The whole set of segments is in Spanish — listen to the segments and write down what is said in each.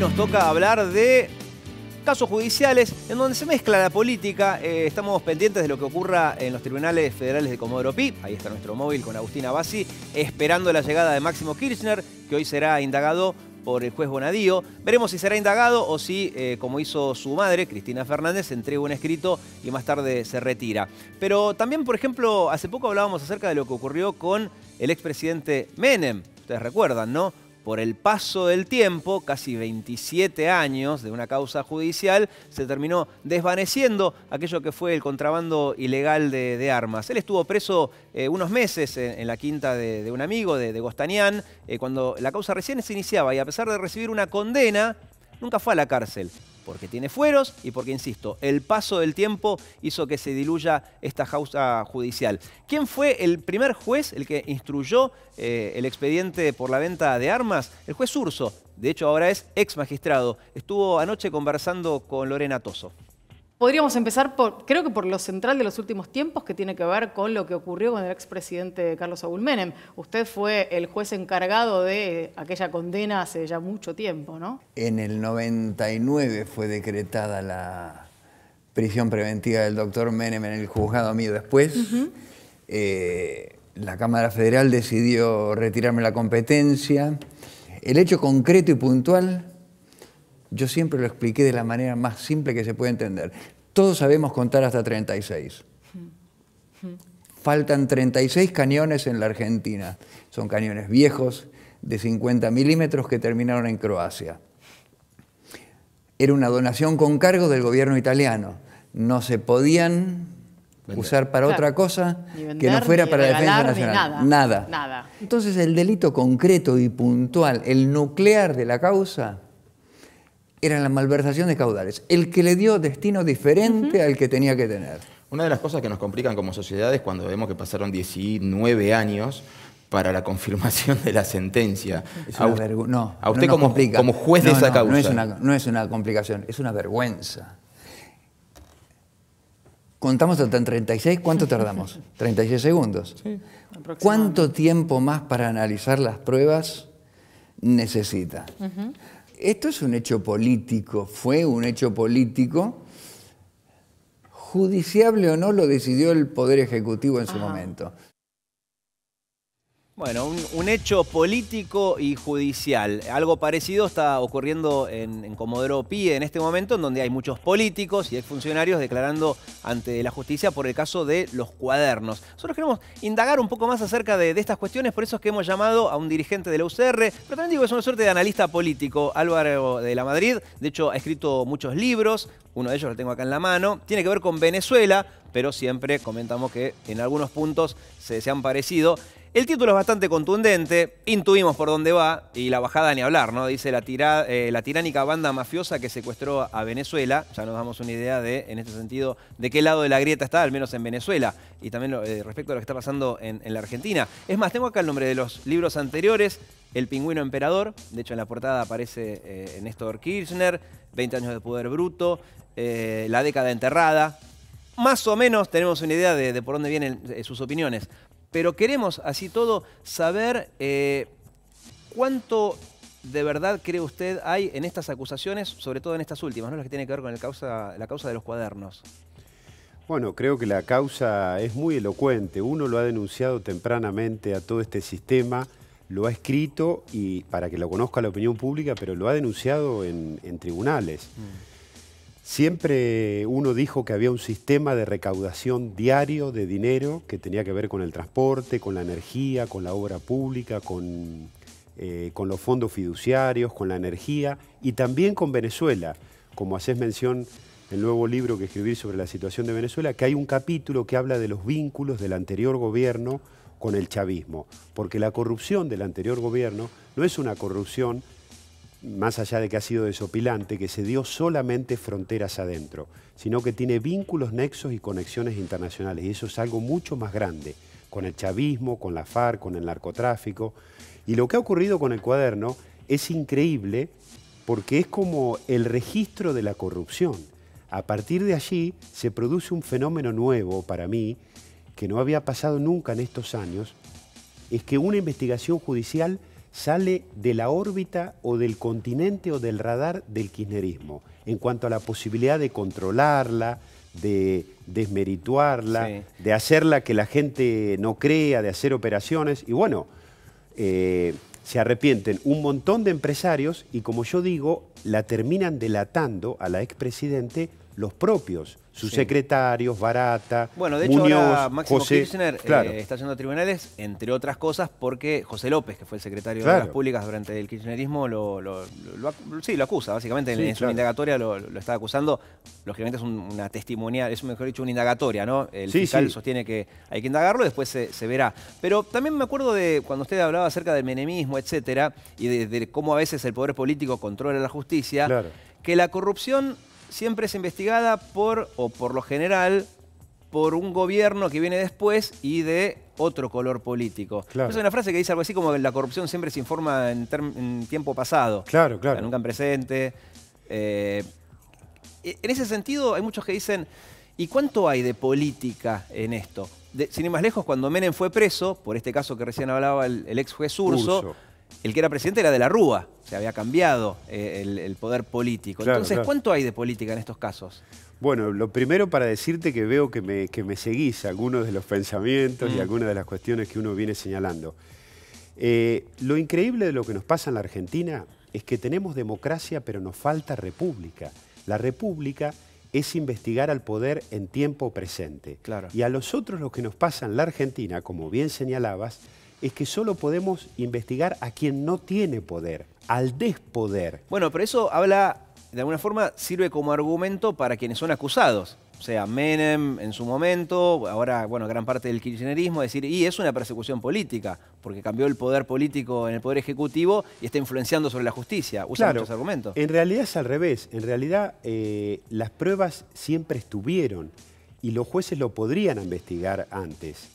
nos toca hablar de casos judiciales en donde se mezcla la política. Eh, estamos pendientes de lo que ocurra en los tribunales federales de Comodoro Pi. Ahí está nuestro móvil con Agustina Bassi, esperando la llegada de Máximo Kirchner, que hoy será indagado por el juez Bonadío. Veremos si será indagado o si, eh, como hizo su madre, Cristina Fernández, entrega un escrito y más tarde se retira. Pero también, por ejemplo, hace poco hablábamos acerca de lo que ocurrió con el expresidente Menem. Ustedes recuerdan, ¿no? por el paso del tiempo, casi 27 años de una causa judicial, se terminó desvaneciendo aquello que fue el contrabando ilegal de, armas. Él estuvo preso eh, unos meses en, la quinta de, un amigo, de, de Gostanián, eh, cuando la causa recién se iniciaba y a pesar de recibir una condena, nunca fue a la cárcel porque tiene fueros y porque, insisto, el paso del tiempo hizo que se diluya esta causa judicial. ¿Quién fue el primer juez el que instruyó eh, el expediente por la venta de armas? El juez Urso, de hecho ahora es ex magistrado. Estuvo anoche conversando con Lorena Toso. Podríamos empezar por, creo que por lo central de los últimos tiempos, que tiene que ver con lo que ocurrió con el expresidente Carlos Saúl Menem. Usted fue el juez encargado de aquella condena hace ya mucho tiempo, ¿no? En el 99 fue decretada la prisión preventiva del doctor Menem en el juzgado mío. Después, eh, la Cámara Federal decidió retirarme la competencia. El hecho concreto y puntual yo siempre lo expliqué de la manera más simple que se puede entender. Todos sabemos contar hasta 36. Faltan 36 cañones en la Argentina. Son cañones viejos, de 50 milímetros, que terminaron en Croacia. Era una donación con cargo del gobierno italiano. No se podían usar para otra cosa que no fuera para la defensa nacional. nada. nada. Entonces el delito concreto y puntual, el nuclear de la causa, era la malversación de caudales, el que le dio destino diferente al que tenía que tener. Una de las cosas que nos complican como sociedad es cuando vemos que pasaron 19 años para la confirmación de la sentencia. a, no, a usted como, como, juez de esa causa. No es, una, complicación, es una vergüenza. Contamos hasta en 36, ¿cuánto tardamos? 36 segundos. ¿Cuánto tiempo más para analizar las pruebas necesita? Esto es un hecho político, fue un hecho político, judiciable o no lo decidió el Poder Ejecutivo en su momento. Bueno, un, hecho político y judicial. Algo parecido está ocurriendo en, Comodoro Pie en este momento, en donde hay muchos políticos y exfuncionarios declarando ante la justicia por el caso de los cuadernos. Nosotros queremos indagar un poco más acerca de, estas cuestiones, por eso es que hemos llamado a un dirigente de la UCR, pero también digo, es una suerte de analista político, Álvaro de la Madrid. De hecho, ha escrito muchos libros, uno de ellos lo tengo acá en la mano. Tiene que ver con Venezuela, pero siempre comentamos que en algunos puntos se han parecido. El título es bastante contundente, intuimos por dónde va y la bajada ni hablar, ¿no? Dice eh, la, tiránica banda mafiosa que secuestró a Venezuela, ya nos damos una idea de, en este sentido, de qué lado de la grieta está, al menos en Venezuela, y también eh, respecto a lo que está pasando en, la Argentina. Es más, tengo acá el nombre de los libros anteriores, el pingüino emperador, de hecho en la portada aparece eh, Néstor Kirchner, 20 años de poder bruto, La década enterrada. Más o menos tenemos una idea de, por dónde vienen sus opiniones pero queremos, así todo, saber eh, cuánto de verdad cree usted hay en estas acusaciones, sobre todo en estas últimas, ¿no? las que tienen que ver con la causa de los cuadernos. Bueno, creo que la causa es muy elocuente. Uno lo ha denunciado tempranamente a todo este sistema, lo ha escrito y para que lo conozca la opinión pública, pero lo ha denunciado en, tribunales. Mm. Siempre uno dijo que había un sistema de recaudación diario de dinero que tenía que ver con el transporte, con la energía, con la obra pública, con, eh, con los fondos fiduciarios, con la energía y también con Venezuela, como haces mención en el nuevo libro que escribí sobre la situación de Venezuela, que hay un capítulo que habla de los vínculos del anterior gobierno con el chavismo, porque la corrupción del anterior gobierno no es una corrupción más allá de que ha sido desopilante, que se dio solamente fronteras adentro, sino que tiene vínculos, nexos y conexiones internacionales. Y eso es algo mucho más grande, con el chavismo, con la FARC, con el narcotráfico. Y lo que ha ocurrido con el cuaderno es increíble porque es como el registro de la corrupción. A partir de allí se produce un fenómeno nuevo para mí que no había pasado nunca en estos años, es que una investigación judicial sale de la órbita o del continente o del radar del kirchnerismo, en cuanto a la posibilidad de controlarla, de desmerituarla, de hacerla que la gente no crea, de hacer operaciones. Y bueno, eh, se arrepienten un montón de empresarios y como yo digo, la terminan delatando a la expresidente los propios sus secretarios, Barata, Bueno, de hecho Máximo Kirchner eh, está yendo a tribunales, entre otras cosas, porque José López, que fue el secretario de Obras Públicas durante el kirchnerismo, lo, sí, lo acusa, básicamente, en, su indagatoria lo, está acusando. Lógicamente es una testimonial, es mejor dicho una indagatoria, ¿no? El fiscal sostiene que hay que indagarlo y después se, verá. Pero también me acuerdo de cuando usted hablaba acerca del menemismo, etcétera, y de cómo a veces el poder político controla la justicia, que la corrupción siempre es investigada por, o por lo general, por un gobierno que viene después y de otro color político. Es una frase que dice algo así como que la corrupción siempre se informa en, tiempo pasado. Claro, claro. nunca en presente. Eh, en ese sentido, hay muchos que dicen, ¿y cuánto hay de política en esto? sin ir más lejos, cuando Menem fue preso, por este caso que recién hablaba el, ex juez Urso el que era presidente era de la Rúa, se había cambiado eh, el, poder político. Entonces, ¿cuánto hay de política en estos casos? Bueno, lo primero para decirte que veo que me, que me seguís algunos de los pensamientos y mm. algunas de las cuestiones que uno viene señalando. Eh, lo increíble de lo que nos pasa en la Argentina es que tenemos democracia, pero nos falta república. La república es investigar al poder en tiempo presente. Y a los otros lo que nos pasa en la Argentina, como bien señalabas, es que solo podemos investigar a quien no tiene poder, al despoder. Bueno, pero eso habla, de alguna forma, sirve como argumento para quienes son acusados. O sea, Menem en su momento, ahora, bueno, gran parte del kirchnerismo, decir, y es una persecución política, porque cambió el poder político en el poder ejecutivo y está influenciando sobre la justicia. Usa claro, argumentos. En realidad es al revés. En realidad, eh, las pruebas siempre estuvieron y los jueces lo podrían investigar antes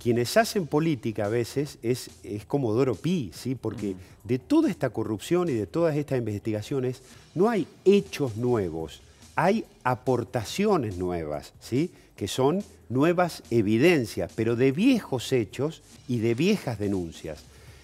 quienes hacen política a veces es, es Doro Pi, ¿sí? porque de toda esta corrupción y de todas estas investigaciones no hay hechos nuevos, hay aportaciones nuevas, ¿sí? que son nuevas evidencias, pero de viejos hechos y de viejas denuncias.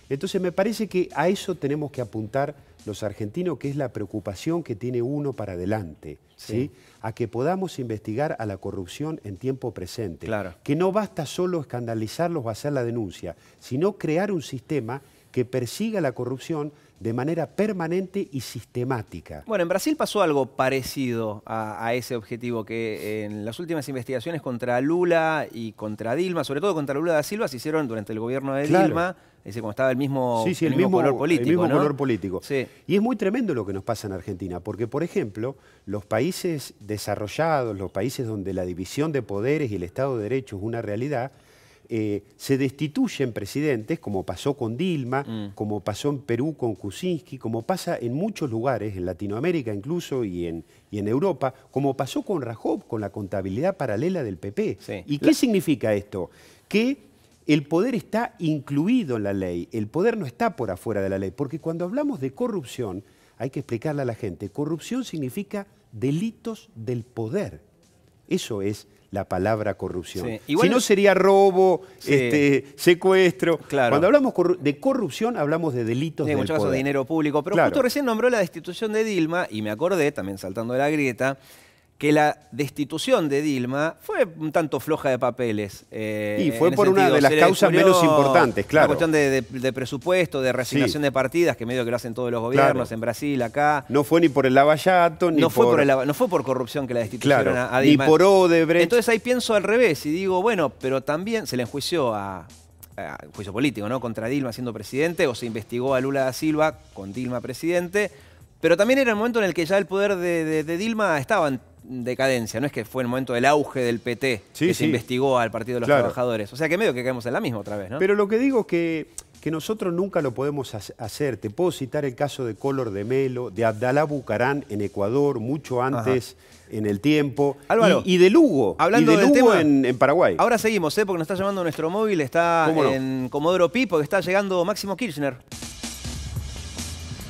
Entonces me parece que a eso tenemos que apuntar los argentinos, que es la preocupación que tiene uno para adelante, ¿sí? a que podamos investigar a la corrupción en tiempo presente. Que no basta solo escandalizarlos o hacer la denuncia, sino crear un sistema que persiga la corrupción de manera permanente y sistemática. Bueno, en Brasil pasó algo parecido a, ese objetivo, que en las últimas investigaciones contra Lula y contra Dilma, sobre todo contra Lula da Silva, se hicieron durante el gobierno de Dilma ese como estaba el mismo, el, mismo, color político. Y es muy tremendo lo que nos pasa en Argentina, porque, por ejemplo, los países desarrollados, los países donde la división de poderes y el Estado de Derecho es una realidad, eh, se destituyen presidentes, como pasó con Dilma, mm. como pasó en Perú con Kuczynski, como pasa en muchos lugares, en Latinoamérica incluso y en, en Europa, como pasó con Rajoy, con la contabilidad paralela del PP. ¿Y qué significa esto? Que el poder está incluido en la ley, el poder no está por afuera de la ley, porque cuando hablamos de corrupción, hay que explicarle a la gente, corrupción significa delitos del poder. Eso es la palabra corrupción. si no sería robo, este, secuestro. Cuando hablamos de corrupción hablamos de delitos poder. del muchos casos de dinero público. Pero justo recién nombró la destitución de Dilma y me acordé, también saltando de la grieta, que la destitución de Dilma fue un tanto floja de papeles. Eh, y fue por una de las causas menos importantes, claro. La cuestión de, presupuesto, de resignación de partidas, que medio que lo hacen todos los gobiernos, en Brasil, acá. No fue ni por el lavallato, ni por... Fue no fue por corrupción que la destituyeron a, Dilma. Ni por Odebrecht. Entonces ahí pienso al revés y digo, bueno, pero también se le enjuició a, juicio político, ¿no? Contra Dilma siendo presidente, o se investigó a Lula da Silva con Dilma presidente, pero también era el momento en el que ya el poder de, Dilma estaba decadencia, no es que fue el momento del auge del PT que se investigó al Partido de los Trabajadores. O sea que medio que caemos en la misma otra vez, ¿no? Pero lo que digo que que nosotros nunca lo podemos hacer. Te puedo citar el caso de Color de Melo, de Abdalá Bucarán en Ecuador, mucho antes en el tiempo, Álvaro, y, de Lugo, hablando de Lugo en, Paraguay. Ahora seguimos, ¿eh? porque nos está llamando nuestro móvil, está en Comodoro Pipo, porque está llegando Máximo Kirchner.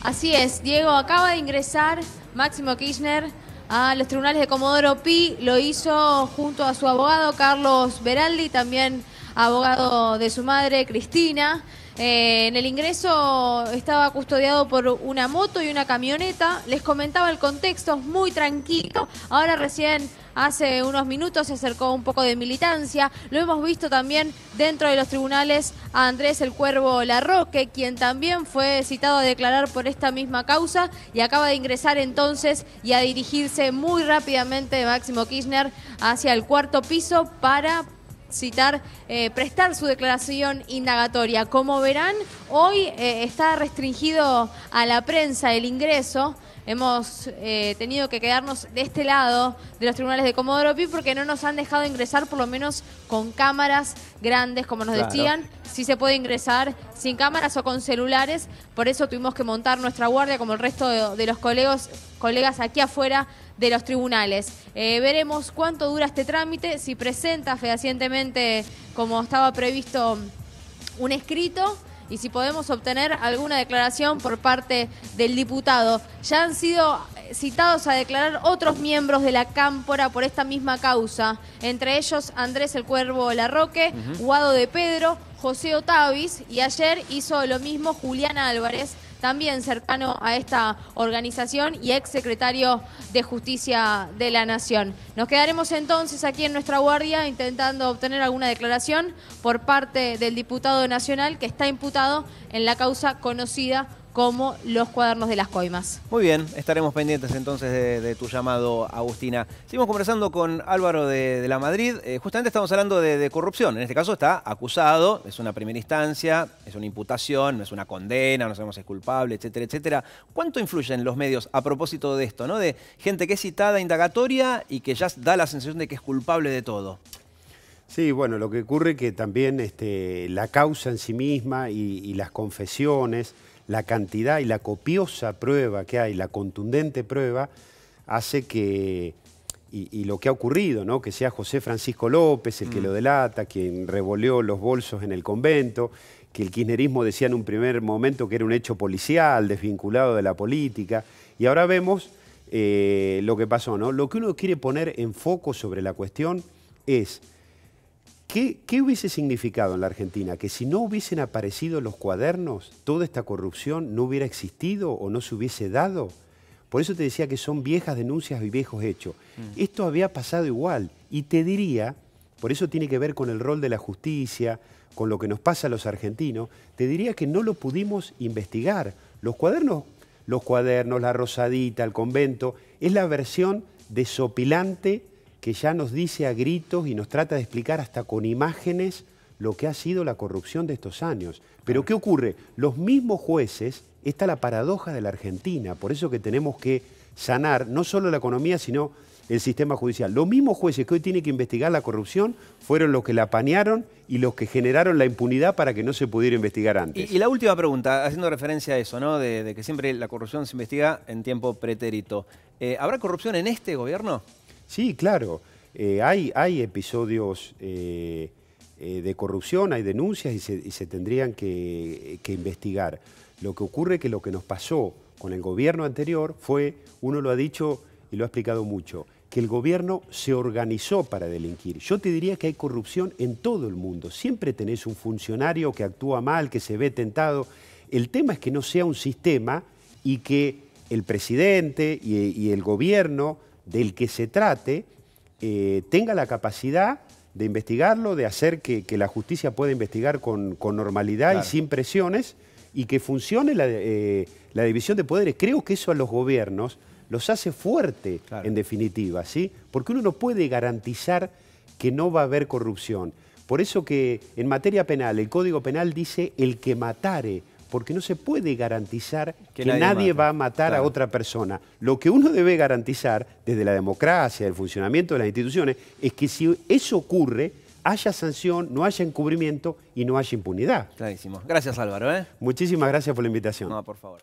Así es, Diego, acaba de ingresar Máximo Kirchner a ah, los tribunales de Comodoro Pi. Lo hizo junto a su abogado Carlos Beraldi, también abogado de su madre Cristina. Eh, en el ingreso estaba custodiado por una moto y una camioneta. Les comentaba el contexto, muy tranquilo. Ahora recién hace unos minutos se acercó un poco de militancia. Lo hemos visto también dentro de los tribunales a Andrés el Cuervo Larroque, quien también fue citado a declarar por esta misma causa y acaba de ingresar entonces y a dirigirse muy rápidamente de Máximo Kirchner hacia el cuarto piso para citar, eh, prestar su declaración indagatoria. Como verán, hoy eh, está restringido a la prensa el ingreso. Hemos eh, tenido que quedarnos de este lado de los tribunales de Comodoro Pi porque no nos han dejado ingresar, por lo menos con cámaras grandes, como nos decían. si se puede ingresar sin cámaras o con celulares. Por eso tuvimos que montar nuestra guardia, como el resto de, los colegas aquí afuera de los tribunales. Eh, veremos cuánto dura este trámite, si presenta fehacientemente, como estaba previsto, un escrito y si podemos obtener alguna declaración por parte del diputado. Ya han sido citados a declarar otros miembros de la Cámpora por esta misma causa, entre ellos Andrés el Cuervo Larroque, Guado de Pedro, José Otavis y ayer hizo lo mismo Julián Álvarez también cercano a esta organización y ex secretario de Justicia de la Nación. Nos quedaremos entonces aquí en nuestra guardia intentando obtener alguna declaración por parte del diputado nacional que está imputado en la causa conocida como los cuadernos de las coimas. Muy bien, estaremos pendientes entonces de, tu llamado, Agustina. Seguimos conversando con Álvaro de, la Madrid. Eh, justamente estamos hablando de, corrupción. En este caso está acusado, es una primera instancia, es una imputación, no es una condena, no sabemos si es culpable, etcétera, etcétera. ¿Cuánto influyen los medios a propósito de esto, no? De gente que es citada indagatoria y que ya da la sensación de que es culpable de todo. Sí, bueno, lo que ocurre es que también este, la causa en sí misma y las confesiones la cantidad y la copiosa prueba que hay, la contundente prueba, hace que, y, lo que ha ocurrido, ¿no? que sea José Francisco López el que mm. lo delata, quien revoleó los bolsos en el convento, que el kirchnerismo decía en un primer momento que era un hecho policial, desvinculado de la política, y ahora vemos eh, lo que pasó. ¿no? Lo que uno quiere poner en foco sobre la cuestión es ¿Qué, hubiese significado en la Argentina? ¿Que si no hubiesen aparecido los cuadernos, toda esta corrupción no hubiera existido o no se hubiese dado? Por eso te decía que son viejas denuncias y viejos hechos. Mm. Esto había pasado igual y te diría, por eso tiene que ver con el rol de la justicia, con lo que nos pasa a los argentinos, te diría que no lo pudimos investigar. Los cuadernos, los cuadernos, la rosadita, el convento, es la versión desopilante que ya nos dice a gritos y nos trata de explicar hasta con imágenes lo que ha sido la corrupción de estos años. Pero ¿qué ocurre? Los mismos jueces, está la paradoja de la Argentina, por eso que tenemos que sanar no solo la economía, sino el sistema judicial. Los mismos jueces que hoy tienen que investigar la corrupción fueron los que la apañaron y los que generaron la impunidad para que no se pudiera investigar antes. Y, la última pregunta, haciendo referencia a eso, ¿no? De, que siempre la corrupción se investiga en tiempo pretérito. Eh, ¿Habrá corrupción en este gobierno? Sí, claro. Eh, hay, episodios eh, eh, de corrupción, hay denuncias y se, tendrían que, investigar. Lo que ocurre es que lo que nos pasó con el gobierno anterior fue, uno lo ha dicho y lo ha explicado mucho, que el gobierno se organizó para delinquir. Yo te diría que hay corrupción en todo el mundo. Siempre tenés un funcionario que actúa mal, que se ve tentado. El tema es que no sea un sistema y que el presidente y el gobierno del que se trate eh, tenga la capacidad de investigarlo, de hacer que, la justicia pueda investigar con, normalidad y sin presiones y que funcione eh, la, división de poderes. Creo que eso a los gobiernos los hace fuerte, en definitiva, ¿sí? Porque uno no puede garantizar que no va a haber corrupción. Por eso que en materia penal, el Código Penal dice el que matare porque no se puede garantizar que, nadie, va a matar a otra persona. Lo que uno debe garantizar desde la democracia, el funcionamiento de las instituciones, es que si eso ocurre, haya sanción, no haya encubrimiento y no haya impunidad. Clarísimo. Gracias Álvaro. ¿eh? Muchísimas gracias por la invitación. No, por favor.